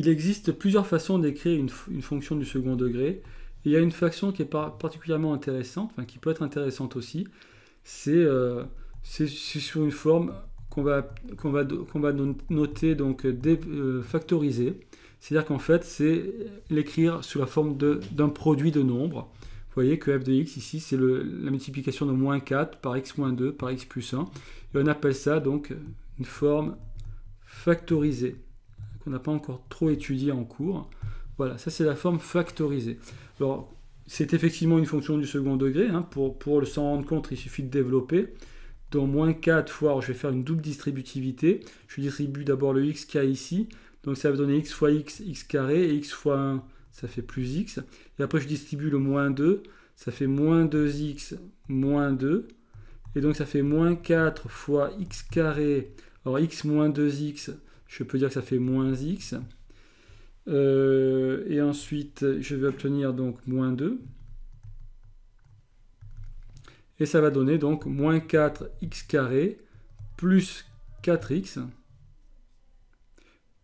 il existe plusieurs façons d'écrire une, fonction du second degré. il y a une façon qui est particulièrement intéressante, enfin, qui peut être intéressante aussi, c'est euh, sur une forme qu'on va, noter donc euh, euh, factorisée. C'est-à-dire qu'en fait, c'est l'écrire sous la forme d'un produit de nombres. Vous voyez que f de x ici, c'est la multiplication de moins 4 par x moins 2 par x plus 1. Et on appelle ça donc une forme factorisée qu'on n'a pas encore trop étudié en cours. Voilà, ça c'est la forme factorisée. Alors, c'est effectivement une fonction du second degré. Hein. Pour, le s'en rendre compte, il suffit de développer. donc moins 4 fois, je vais faire une double distributivité. Je distribue d'abord le x qu'il a ici. Donc ça va donner x fois x, x carré, et x fois 1, ça fait plus x. Et après, je distribue le moins 2, ça fait moins 2x, moins 2. Et donc ça fait moins 4 fois x carré. Alors x moins 2x, je peux dire que ça fait moins x. Euh, et ensuite, je vais obtenir donc moins 2. Et ça va donner donc moins 4x carré plus 4x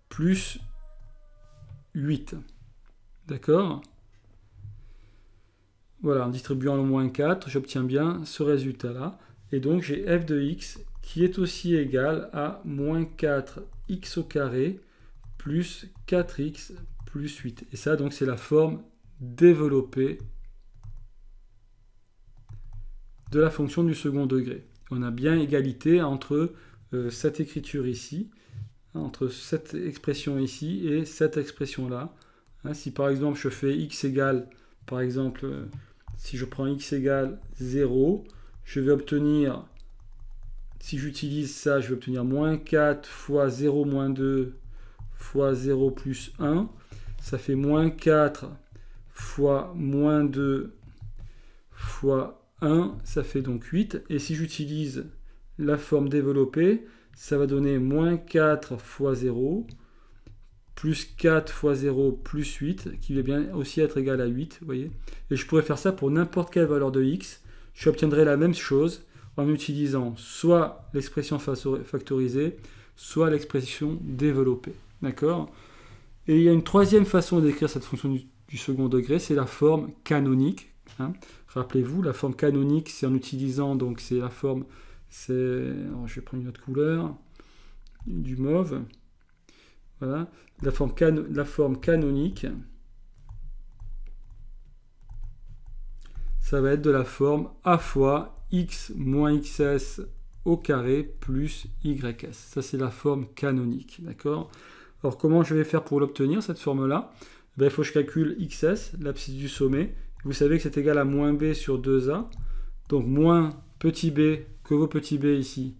plus 8. D'accord Voilà, en distribuant le moins 4, j'obtiens bien ce résultat-là. Et donc j'ai f de x qui est aussi égal à moins 4x au carré plus 4x plus 8. Et ça, donc, c'est la forme développée de la fonction du second degré. On a bien égalité entre euh, cette écriture ici, hein, entre cette expression ici et cette expression-là. Hein, si par exemple je fais x égale, par exemple, euh, si je prends x égale 0, je vais obtenir si j'utilise ça, je vais obtenir moins 4 fois 0 moins 2 fois 0 plus 1. Ça fait moins 4 fois moins 2 fois 1. Ça fait donc 8. Et si j'utilise la forme développée, ça va donner moins 4 fois 0 plus 4 fois 0 plus 8, qui va bien aussi être égal à 8, vous voyez. Et je pourrais faire ça pour n'importe quelle valeur de x. Je obtiendrais la même chose, en utilisant soit l'expression factorisée, soit l'expression développée. D'accord Et il y a une troisième façon d'écrire cette fonction du, second degré, c'est la forme canonique. Hein. Rappelez-vous, la forme canonique, c'est en utilisant, donc c'est la forme, c'est, je vais prendre une autre couleur, du mauve. Voilà, la forme, la forme canonique, ça va être de la forme à fois x moins xs au carré plus YS. Ça, c'est la forme canonique, d'accord Alors, comment je vais faire pour l'obtenir, cette forme-là eh ben, Il faut que je calcule XS, l'abscisse du sommet. Vous savez que c'est égal à moins B sur 2A. Donc, moins petit b, que vos petit b ici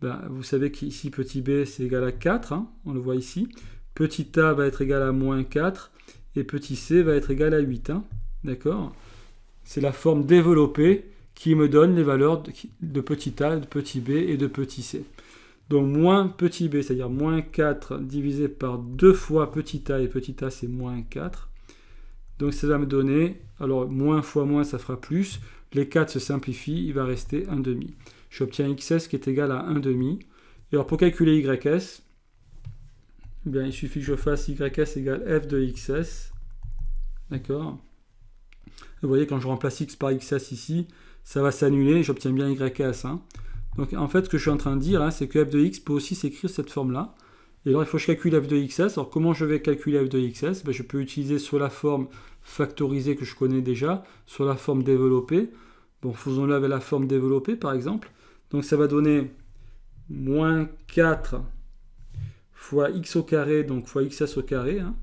ben, Vous savez qu'ici, petit b, c'est égal à 4, hein. on le voit ici. Petit a va être égal à moins 4, et petit c va être égal à 8, hein. d'accord C'est la forme développée qui me donne les valeurs de, petit a, de petit b et de petit c. Donc moins petit b, c'est-à-dire moins 4 divisé par 2 fois petit a, et petit a c'est moins 4. Donc ça va me donner, alors moins fois moins ça fera plus, les 4 se simplifient, il va rester 1 demi. J'obtiens xs qui est égal à 1 demi. Et alors pour calculer ys, eh bien il suffit que je fasse ys égale f de xs. D'accord Vous voyez quand je remplace x par xs ici, ça va s'annuler, j'obtiens bien ys hein. Donc en fait, ce que je suis en train de dire, hein, c'est que f de x peut aussi s'écrire cette forme-là. Et alors, il faut que je calcule f de xs. Alors, comment je vais calculer f de xs ben, Je peux utiliser sur la forme factorisée que je connais déjà, sur la forme développée. Bon, faisons-le avec la forme développée, par exemple. Donc, ça va donner moins 4 fois x au carré, donc fois xs au carré, hein.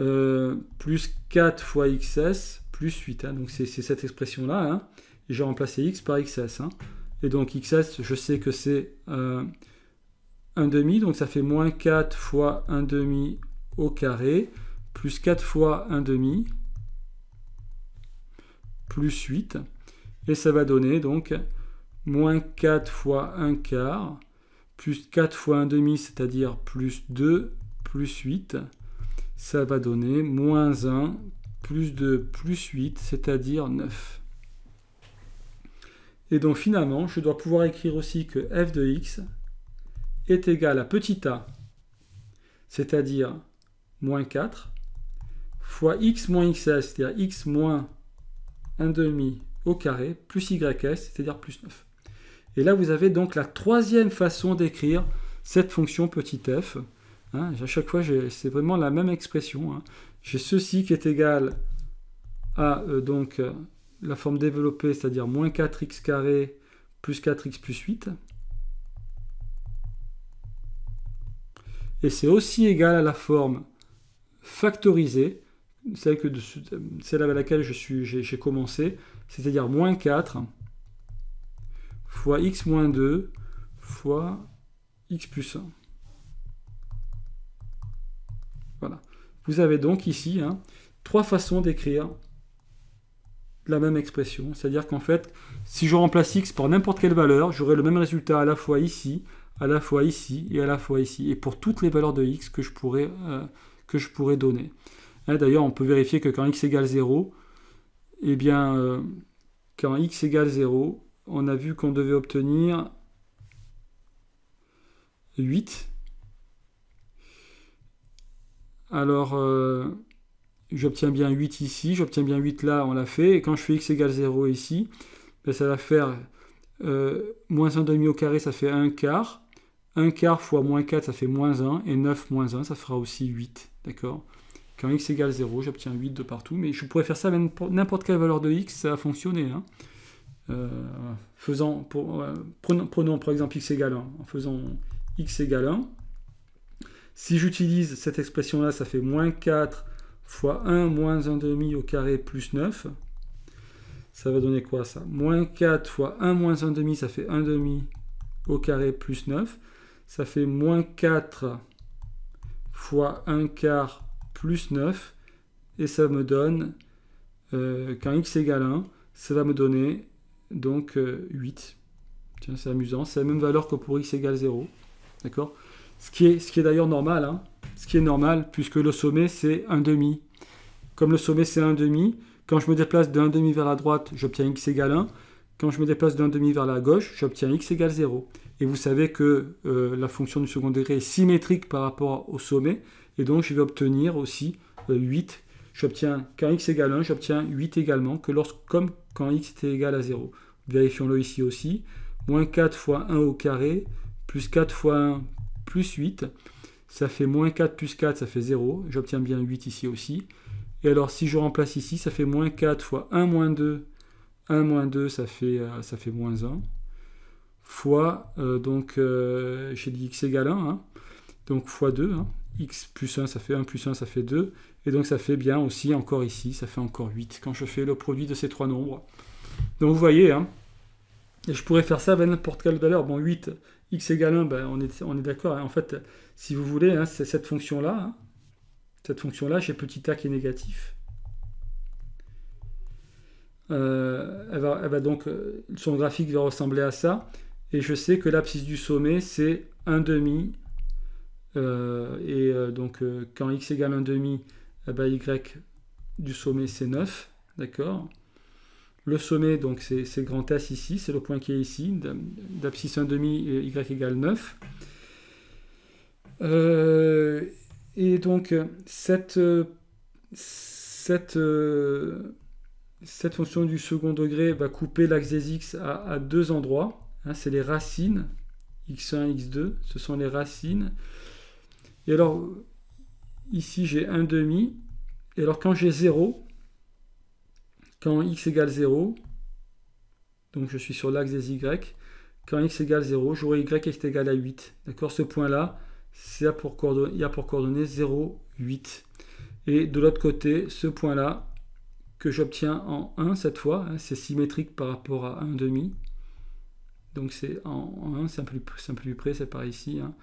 euh, plus 4 fois xs, plus 8. Hein. Donc c'est cette expression-là. Hein. J'ai remplacé x par xs. Hein. Et donc xs, je sais que c'est euh, 1 demi. Donc ça fait moins 4 fois 1 demi au carré, plus 4 fois 1 demi, plus 8. Et ça va donner donc moins 4 fois 1 quart, plus 4 fois 1 demi, c'est-à-dire plus 2, plus 8. Ça va donner moins 1 plus 2 plus 8, c'est-à-dire 9. Et donc finalement, je dois pouvoir écrire aussi que f de x est égal à petit a, c'est-à-dire moins 4, fois x moins xs, c'est-à-dire x moins 1 demi au carré, plus ys, c'est-à-dire plus 9. Et là, vous avez donc la troisième façon d'écrire cette fonction petit f. Hein, à chaque fois, c'est vraiment la même expression. Hein. J'ai ceci qui est égal à euh, donc euh, la forme développée, c'est-à-dire moins 4x carré plus 4x plus 8. Et c'est aussi égal à la forme factorisée, que de, celle avec laquelle j'ai commencé, c'est-à-dire moins 4 fois x moins 2 fois x plus 1. Vous avez donc ici hein, trois façons d'écrire la même expression. C'est-à-dire qu'en fait, si je remplace x par n'importe quelle valeur, j'aurai le même résultat à la fois ici, à la fois ici et à la fois ici. Et pour toutes les valeurs de x que je pourrais, euh, que je pourrais donner. Hein, d'ailleurs, on peut vérifier que quand x égale 0, eh bien, euh, quand x égale 0, on a vu qu'on devait obtenir 8. Alors, euh, j'obtiens bien 8 ici, j'obtiens bien 8 là, on l'a fait. Et quand je fais x égale 0 ici, ben, ça va faire euh, moins 1 demi au carré, ça fait 1 quart. 1 quart fois moins 4, ça fait moins 1. Et 9 moins 1, ça fera aussi 8. D'accord Quand x égale 0, j'obtiens 8 de partout. Mais je pourrais faire ça même n'importe quelle valeur de x, ça va fonctionner. Hein. Euh, pour, prenons, prenons, par exemple x égale 1. En faisant x égale 1, si j'utilise cette expression-là, ça fait moins 4 fois 1 moins demi au carré plus 9. Ça va donner quoi ça Moins 4 fois 1 moins demi, ça fait 1 demi au carré plus 9. Ça fait moins 4 fois 1 quart plus 9. Et ça me donne, euh, quand x égale 1, ça va me donner donc 8. Euh, Tiens, c'est amusant. C'est la même valeur que pour x égale 0. D'accord ce qui est, est d'ailleurs normal, hein. ce qui est normal, puisque le sommet c'est un demi. Comme le sommet c'est un demi, quand je me déplace d'un demi vers la droite, j'obtiens x égale 1. Quand je me déplace d'un demi vers la gauche, j'obtiens x égale 0. Et vous savez que euh, la fonction du second degré est symétrique par rapport au sommet. Et donc je vais obtenir aussi 8. Euh, j'obtiens, quand x égale 1, j'obtiens 8 également, que comme quand x était égal à 0. Vérifions-le ici aussi. Moins 4 fois 1 au carré, plus 4 fois 1 plus 8. Ça fait moins 4 plus 4, ça fait 0. J'obtiens bien 8 ici aussi. Et alors, si je remplace ici, ça fait moins 4 fois 1 moins 2. 1 moins 2, ça fait, euh, ça fait moins 1. Fois, euh, donc, euh, j'ai dit x égale 1. Hein. donc, fois 2. Hein. x plus 1, ça fait 1 plus 1, ça fait 2. Et donc, ça fait bien aussi, encore ici, ça fait encore 8. Quand je fais le produit de ces trois nombres. Donc, vous voyez, hein, je pourrais faire ça avec n'importe quelle valeur. Bon, 8, x égale 1, ben, on est, on est d'accord. En fait, si vous voulez, hein, c'est cette fonction-là. Hein. Cette fonction-là, j'ai petit a qui est négatif. Euh, elle, va, donc, euh, son graphique va ressembler à ça. Et je sais que l'abscisse du sommet, c'est 1 demi. Euh, et donc, quand x égale 1 demi, eh ben, y du sommet, c'est 9. D'accord le sommet, donc c'est grand S ici, c'est le point qui est ici, d'abscisse 1,5, y égale 9. Euh, et donc cette, cette, fonction du second degré va couper l'axe des x à, deux endroits. Hein, c'est les racines, x1, x2, ce sont les racines. Et alors, ici j'ai 1,5, et alors quand j'ai 0, quand x égale 0, donc je suis sur l'axe des y, quand x égale 0, j'aurai y est égal à 8. D'accord Ce point-là, il y a pour coordonnées 0, 8. Et de l'autre côté, ce point-là, que j'obtiens en 1 cette fois, hein, c'est symétrique par rapport à 1,5. Donc c'est en, 1, c'est un, peu plus, près, c'est par ici. Hein.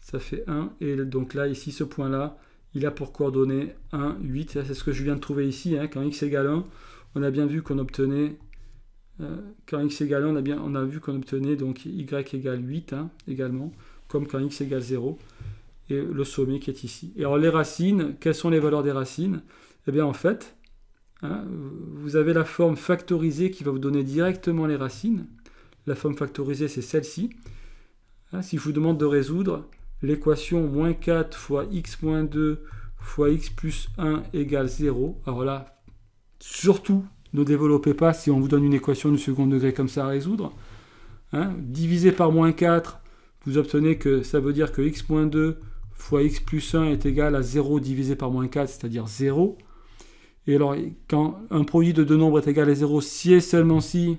Ça fait 1. Et donc là, ici, ce point-là, il a pour coordonnées 1, 8. C'est ce que je viens de trouver ici. Hein, quand x égale 1, on a bien vu qu'on obtenait, euh, quand x égale 1, on a, bien, on a vu qu'on obtenait donc y égale 8 hein, également, comme quand x égale 0, et le sommet qui est ici. Et alors les racines, quelles sont les valeurs des racines Eh bien en fait, hein, vous avez la forme factorisée qui va vous donner directement les racines. La forme factorisée, c'est celle-ci. Hein, si je vous demande de résoudre l'équation moins 4 fois x moins 2 fois x plus 1 égale 0, alors là, Surtout, ne développez pas si on vous donne une équation du second degré comme ça à résoudre. Hein, divisé par moins 4, vous obtenez que ça veut dire que x moins 2 fois x plus 1 est égal à 0 divisé par moins 4, c'est-à-dire 0. Et alors, quand un produit de deux nombres est égal à 0, si et seulement si,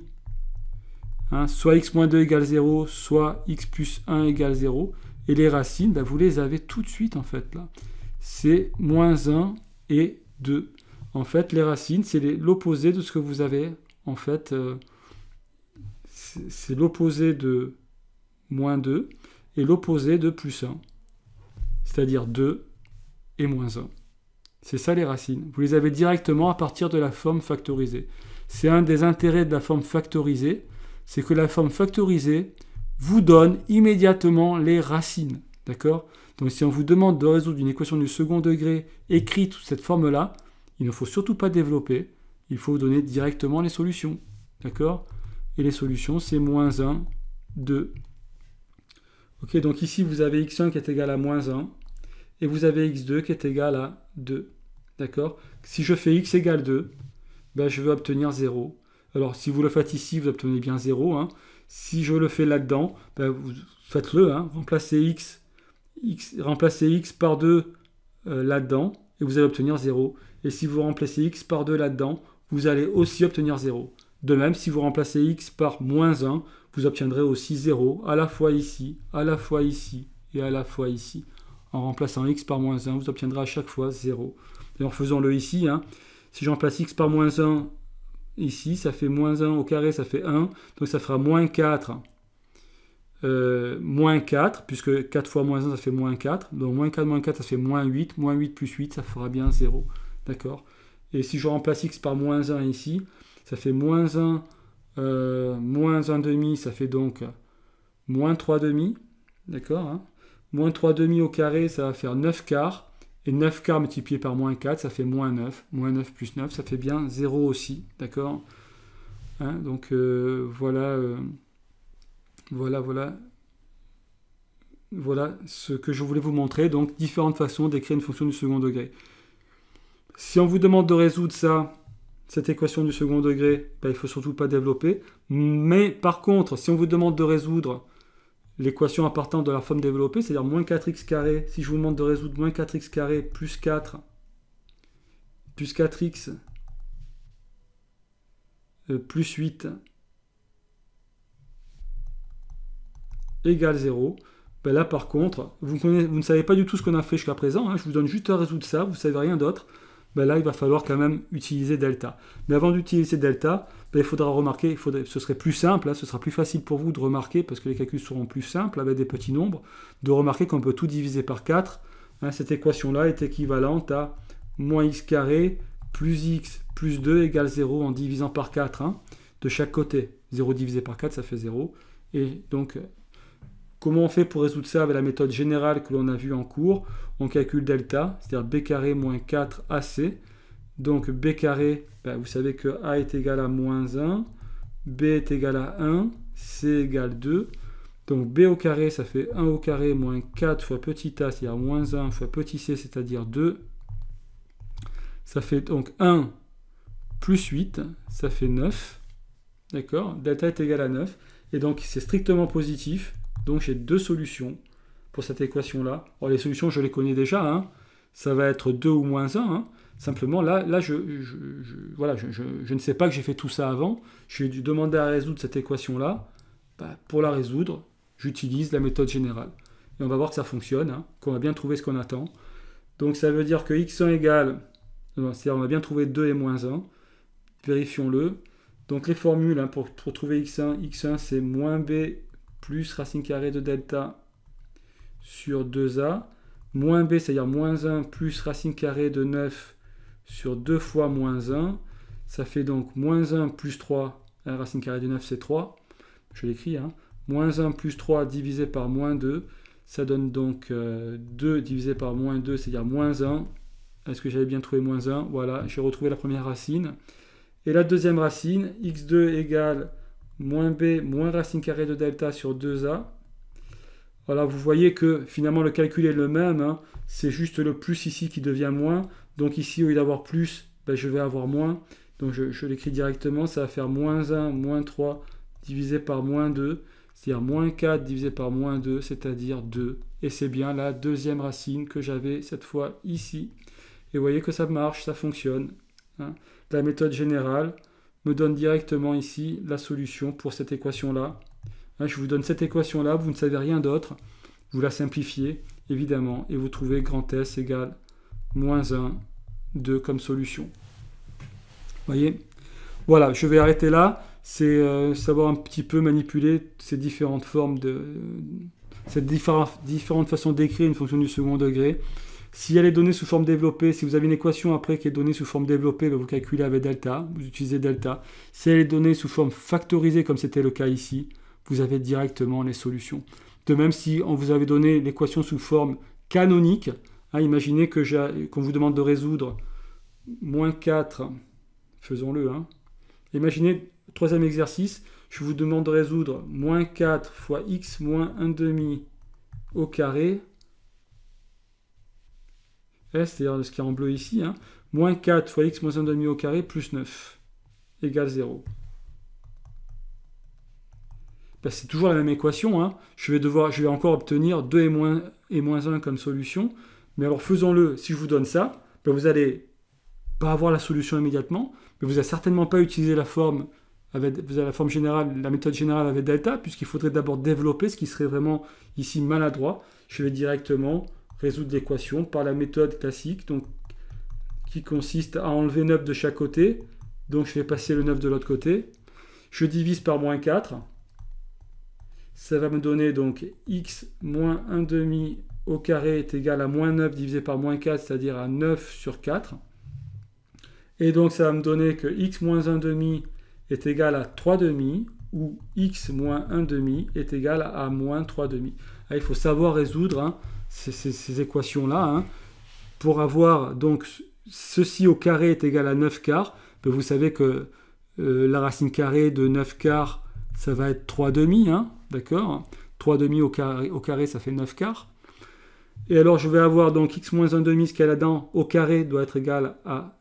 hein, soit x moins 2 égale 0, soit x plus 1 égale 0. Et les racines, bah, vous les avez tout de suite en fait là. C'est moins 1 et 2. En fait, les racines, c'est l'opposé de ce que vous avez. En fait, euh, c'est l'opposé de moins 2 et l'opposé de plus 1. C'est-à-dire 2 et moins 1. C'est ça les racines. Vous les avez directement à partir de la forme factorisée. C'est un des intérêts de la forme factorisée, c'est que la forme factorisée vous donne immédiatement les racines. D'accord Donc si on vous demande de résoudre une équation du second degré écrite sous cette forme-là, il ne faut surtout pas développer, il faut donner directement les solutions. D'accord Et les solutions, c'est moins 1, 2. Ok, donc ici, vous avez x1 qui est égal à moins 1, et vous avez x2 qui est égal à 2. D'accord Si je fais x égale 2, ben, je vais obtenir 0. Alors, si vous le faites ici, vous obtenez bien 0. Hein. Si je le fais là-dedans, ben, vous faites-le. Hein. Remplacez, x, x, x par 2 euh, là-dedans, et vous allez obtenir 0. Et si vous remplacez x par 2 là-dedans, vous allez aussi obtenir 0. De même, si vous remplacez x par moins 1, vous obtiendrez aussi 0, à la fois ici, à la fois ici et à la fois ici. En remplaçant x par moins 1, vous obtiendrez à chaque fois 0. Et en faisant le ici. Hein, si je remplace x par moins 1 ici, ça fait moins 1 au carré, ça fait 1. Donc ça fera moins 4. Euh, moins 4, puisque 4 fois moins 1, ça fait moins 4. Donc moins 4, moins 4, ça fait moins 8. Moins 8 plus 8, ça fera bien 0. D'accord Et si je remplace x par moins 1 ici, ça fait moins 1, euh, moins 1 demi, ça fait donc moins 3 demi. D'accord hein. Moins 3 demi au carré, ça va faire 9 quarts. Et 9 quarts multiplié par moins 4, ça fait moins 9. Moins 9 plus 9, ça fait bien 0 aussi. D'accord hein. Donc euh, voilà, euh, voilà, voilà, voilà ce que je voulais vous montrer. Donc différentes façons d'écrire une fonction du second degré. Si on vous demande de résoudre ça, cette équation du second degré, ben, il ne faut surtout pas développer. Mais par contre, si on vous demande de résoudre l'équation appartenant de la forme développée, c'est-à-dire moins 4x carré, si je vous demande de résoudre moins 4x carré plus 4, plus 4x euh, plus 8 égale 0, ben là par contre, vous, ne savez pas du tout ce qu'on a fait jusqu'à présent, hein. je vous donne juste à résoudre ça, vous ne savez rien d'autre. Bah là, il va falloir quand même utiliser delta. Mais avant d'utiliser delta, bah, il faudra remarquer, il faudrait ce serait plus simple, hein, ce sera plus facile pour vous de remarquer, parce que les calculs seront plus simples avec des petits nombres, de remarquer qu'on peut tout diviser par 4. Hein, cette équation-là est équivalente à moins x carré plus x plus 2 égale 0 en divisant par 4 hein, de chaque côté. 0 divisé par 4, ça fait 0. Et donc Comment on fait pour résoudre ça avec la méthode générale que l'on a vue en cours On calcule delta, c'est-à-dire b carré moins 4 AC. Donc b carré, ben, vous savez que A est égal à moins 1, B est égal à 1, C à 2. Donc B au carré, ça fait 1 au carré moins 4 fois petit a, c'est-à-dire moins 1 fois petit c, c'est-à-dire 2. Ça fait donc 1 plus 8, ça fait 9. D'accord Delta est égal à 9. Et donc c'est strictement positif. Donc j'ai deux solutions pour cette équation-là. les solutions, je les connais déjà. Hein. Ça va être 2 ou moins 1. Hein. Simplement, là, là je, voilà, je, ne sais pas que j'ai fait tout ça avant. Je dû demander à résoudre cette équation-là. Bah, pour la résoudre, j'utilise la méthode générale. Et on va voir que ça fonctionne, hein, qu'on a bien trouvé ce qu'on attend. Donc ça veut dire que x1 égale, c'est-à-dire on a bien trouvé 2 et moins 1. Vérifions-le. Donc les formules pour, pour trouver x1, x1 c'est moins b plus racine carrée de delta sur 2a, moins b, c'est-à-dire moins 1, plus racine carrée de 9 sur 2 fois moins 1. Ça fait donc moins 1 plus 3, hein, racine carrée de 9 c'est 3, je l'écris, hein. moins 1 plus 3 divisé par moins 2, ça donne donc 2 euh, divisé par moins 2, c'est-à-dire moins 1. Est-ce que j'avais bien trouvé moins 1 Voilà, j'ai retrouvé la première racine. Et la deuxième racine, x2 égale moins b moins racine carrée de delta sur 2a. Voilà, vous voyez que finalement le calcul est le même, hein. c'est juste le plus ici qui devient moins. Donc ici, au lieu d'avoir plus, ben, je vais avoir moins. Donc je, l'écris directement, ça va faire moins 1, moins 3 divisé par moins 2, c'est-à-dire moins 4 divisé par moins 2, c'est-à-dire 2. Et c'est bien la deuxième racine que j'avais cette fois ici. Et vous voyez que ça marche, ça fonctionne. Hein. La méthode générale, me donne directement ici la solution pour cette équation-là. Hein, je vous donne cette équation-là, vous ne savez rien d'autre. Vous la simplifiez, évidemment, et vous trouvez grand S égale moins 1, 2 comme solution. voyez Voilà, je vais arrêter là. C'est euh, savoir un petit peu manipuler ces différentes formes de... cette différentes façons d'écrire une fonction du second degré. Si elle est donnée sous forme développée, si vous avez une équation après qui est donnée sous forme développée, ben, vous calculez avec delta, vous utilisez delta. Si elle est donnée sous forme factorisée, comme c'était le cas ici, vous avez directement les solutions. De même, si on vous avait donné l'équation sous forme canonique, hein, imaginez que qu'on vous demande de résoudre moins 4, faisons-le, hein. imaginez, troisième exercice, je vous demande de résoudre moins 4 fois x moins 1 demi au carré S, eh, c'est-à-dire ce qui est en bleu ici, hein. moins 4 fois x moins demi au carré plus 9 égale 0. c'est toujours la même équation. Hein. Je, vais devoir, je vais encore obtenir 2 et moins, et 1 comme solution. Mais alors faisons-le, si je vous donne ça, ben, vous allez pas avoir la solution immédiatement, mais vous n'allez certainement pas utiliser la forme avec, la forme générale, la méthode générale avec delta, puisqu'il faudrait d'abord développer ce qui serait vraiment ici maladroit. Je vais directement résoudre l'équation par la méthode classique, donc, qui consiste à enlever 9 de chaque côté. Donc je vais passer le 9 de l'autre côté. Je divise par moins 4. Ça va me donner donc x moins 1 demi au carré est égal à moins 9 divisé par moins 4, c'est-à-dire à 9 sur 4. Et donc ça va me donner que x moins 1 demi est égal à 3 demi ou x moins 1 demi est égal à moins 3 demi. Ah, il faut savoir résoudre hein ces, équations-là, hein. pour avoir donc ceci au carré est égal à 9 quarts, ben, vous savez que euh, la racine carrée de 9 quarts, ça va être 3 demi, hein, d'accord 3 demi au carré, ça fait 9 quarts. Et alors je vais avoir donc x moins 1 demi, ce qu'il y a là-dedans, au carré doit être égal à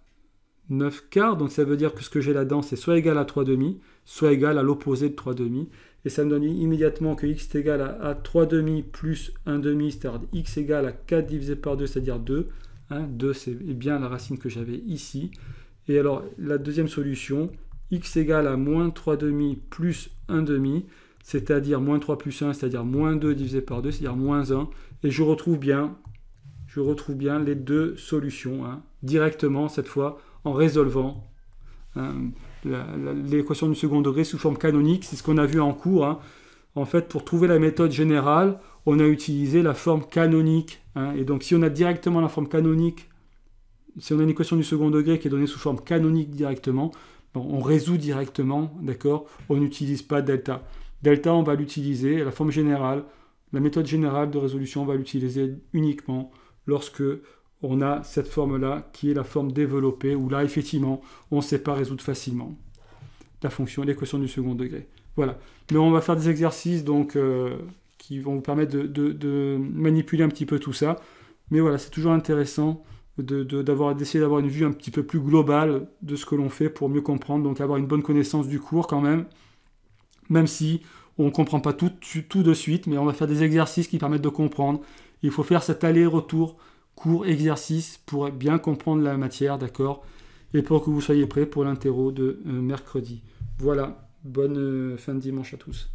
9 quarts. Donc ça veut dire que ce que j'ai là-dedans, c'est soit égal à 3 demi, soit égal à l'opposé de 3 demi et ça me donne immédiatement que x est égal à, 3,5 3 demi plus 1 demi, c'est-à-dire x égal à 4 divisé par 2, c'est-à-dire 2. 2, hein, c'est bien la racine que j'avais ici. Et alors, la deuxième solution, x égal à moins 3 demi plus 1 demi, c'est-à-dire moins 3 plus 1, c'est-à-dire moins 2 divisé par 2, c'est-à-dire moins 1. Et je retrouve bien, je retrouve bien les deux solutions, hein, directement cette fois en résolvant. Hein, l'équation du second degré sous forme canonique, c'est ce qu'on a vu en cours. Hein. En fait, pour trouver la méthode générale, on a utilisé la forme canonique. Hein. Et donc, si on a directement la forme canonique, si on a une équation du second degré qui est donnée sous forme canonique directement, on résout directement, d'accord On n'utilise pas delta. Delta, on va l'utiliser, la forme générale, la méthode générale de résolution, on va l'utiliser uniquement lorsque on a cette forme-là qui est la forme développée, où là, effectivement, on ne sait pas résoudre facilement la fonction, l'équation du second degré. Voilà. Mais on va faire des exercices donc, euh, qui vont vous permettre de, manipuler un petit peu tout ça. Mais voilà, c'est toujours intéressant d'avoir d'essayer d'avoir une vue un petit peu plus globale de ce que l'on fait pour mieux comprendre, donc avoir une bonne connaissance du cours quand même, même si on ne comprend pas tout, tout de suite, mais on va faire des exercices qui permettent de comprendre. Il faut faire cet aller-retour cours, exercice pour bien comprendre la matière, d'accord Et pour que vous soyez prêts pour l'interro de euh, mercredi. Voilà, bonne euh, fin de dimanche à tous.